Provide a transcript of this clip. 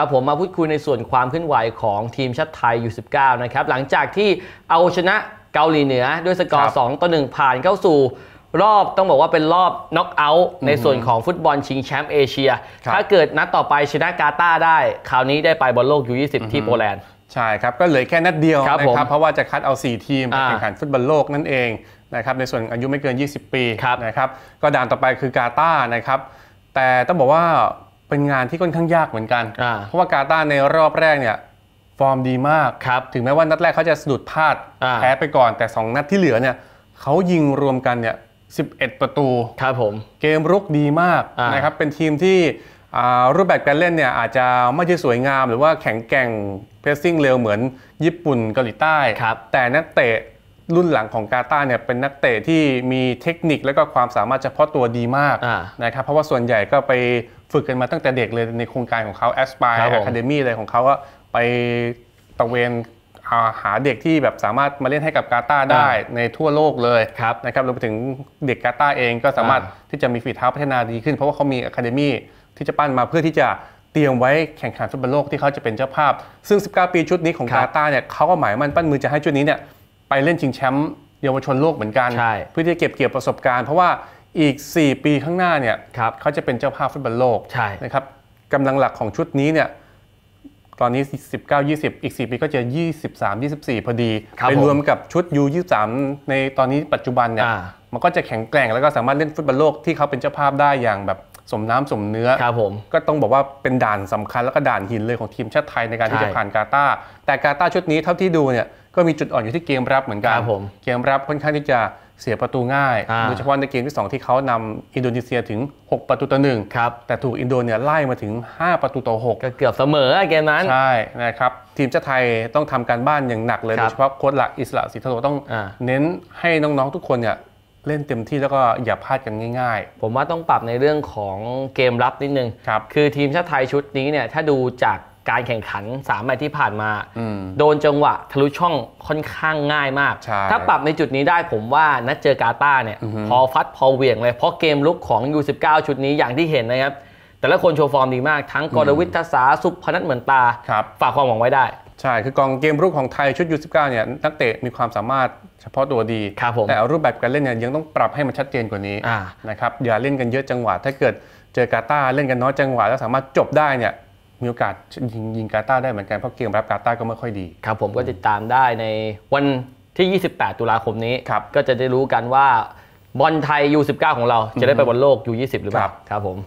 ครับผมมาพูดคุยในส่วนความเคลื่อนไหวของทีมชาติไทย U19 นะครับหลังจากที่เอาชนะเกาหลีเหนือด้วยสกอร์ 2ต่อ1ผ่านเข้าสู่ รอบต้องบอกว่าเป็นรอบน็อกเอาท์ในส่วนของฟุตบอลชิงแชมป์เอเชีย ถ้าเกิดนัดต่อไปชนะกาตาร์ได้ คราวนี้ได้ไปบอลโลกยู20 ที่โปแลนด์ ใช่ครับ ก็เหลือแค่นัดเดียวนะครับเพราะว่าจะคัดเอา 4 ทีมแข่งขันฟุตบอลโลกนั่นเองนะครับในส่วนอายุไม่เกิน 20 ปีนะครับก็ด่านต่อไปคือกาตาร์นะครับแต่ต้องบอกว่าเป็นงานที่ค่อนข้างยากเหมือนกัน เพราะว่ากาตาในรอบแรกเนี่ยฟอร์มดีมากครับ ถึงแม้ว่านัดแรกเขาจะสะดุดพลาดแพ้ไปก่อนแต่ 2 นัดที่เหลือเนี่ยเขายิงรวมกันเนี่ย11 ประตู ครับผม เกมรุกดีมากนะครับเป็นทีมที่รูปแบบการเล่นเนี่ยอาจจะไม่ใช่สวยงามหรือว่าแข็งแกร่ง เพรสซิ่งเร็วเหมือนญี่ปุ่นเกาหลีใต้แต่นักเตะรุ่นหลังของกาตาเนี่ยเป็นนักเตะที่มีเทคนิคและก็ความสามารถเฉพาะตัวดีมากนะครับเพราะว่าส่วนใหญ่ก็ไปฝึกกันมาตั้งแต่เด็กเลยในโครงการของเขา Aspire Academy อะไรของเขาก็ไปตะเวนหาเด็กที่แบบสามารถมาเล่นให้กับกาตาได้ในทั่วโลกเลยนะครับรวมไปถึงเด็กกาตาเองก็สามารถที่จะมีฝีเท้าพัฒนาดีขึ้น เพราะว่าเขามีอะคาเดมี่ที่จะปั้นมาเพื่อที่จะเตรียมไว้แข่งขันฟุตบอลโลกที่เขาจะเป็นเจ้าภาพซึ่ง19ปีชุดนี้ของกาตาเนี่ยเขาก็หมายมั่นปั้นมือจะให้ชุดนี้เนี่ยไปเล่นชิงแชมป์เยาวชนโลกเหมือนกันเพื่อที่จะเก็บเกี่ยวประสบการณ์เพราะว่าอีก 4 ปีข้างหน้าเนี่ยเขาจะเป็นเจ้าภาพฟุตบอลโลกนะครับกำลังหลักของชุดนี้เนี่ยตอนนี้่สิบอีก 4 ปีก็จะ 23 24 พอดี ไปรวมกับชุด U23 ในตอนนี้ปัจจุบันเนี่ยมันก็จะแข็งแกร่งแล้วก็สามารถเล่นฟุตบอลโลกที่เขาเป็นเจ้าภาพได้อย่างแบบสมน้ำสมเนื้อครับผมก็ต้องบอกว่าเป็นด่านสำคัญแล้วก็ด่านหินเลยของทีมชาติไทยในการที่จะผ่านกาตาร์แต่กาตาร์ชุดนี้เท่าที่ดูเนี่ยก็มีจุดอ่อนอยู่ที่เกมรับเหมือนกัน เกมรับค่อนข้างที่จะเสียประตูง่าย โดยเฉพาะในเกมที่ 2 ที่เขานำอินโดนีเซียถึง 6 ประตูต่อหนึ่งแต่ถูกอินโดนเนียไล่มาถึง 5 ประตูต่อ6ก็เกือบเสมอเกมนั้น ใช่นะครับทีมชาติไทยต้องทำการบ้านอย่างหนักเลยโดยเฉพาะโค้ชหลักอิสระศรีทโต้องเน้นให้น้องๆทุกคนเนี่ยเล่นเต็มที่แล้วก็อย่าพลาดกันง่าย ๆ ผมว่าต้องปรับในเรื่องของเกมรับนิดนึงครับคือทีมชาติไทยชุดนี้เนี่ยถ้าดูจากการแข่งขันสามแมตช์ที่ผ่านมาโดนจังหวะทะลุช่องค่อนข้างง่ายมาก ถ้าปรับในจุดนี้ได้ผมว่านัดเจอกาตาเนี่ยพอฟัดพอเวียงเลย เพราะเกมลุกของ U19 ชุดนี้อย่างที่เห็นนะครับ แต่ละคนโชว์ฟอร์มดีมากทั้งกรวิทยศาสุพนัทเหมือนตาฝากความหวังไว้ได้ ใช่คือกองเกมรุกของไทยชุด U19 เนี่ยนักเตะมีความสามารถเฉพาะตัวดีแต่รูปแบบการเล่นเนี่ยยังต้องปรับให้มันชัดเจนกว่านี้นะครับอย่าเล่นกันเยอะจังหวะ ถ้าเกิดเจอกาตาเล่นกันน้อยจังหวะแล้วสามารถจบได้เนี่ยมีโอกาสยิงยิงกาตาได้เหมือนกันเพราะเกมรับกาตาก็ไม่ค่อยดี ครับผมก็ติดตามได้ในวันที่ 28 ตุลาคมนี้ ก็จะได้รู้กันว่าบอลไทย U19 ของเราจะได้ไปบอลโลก U20 หรือเปล่าครับผม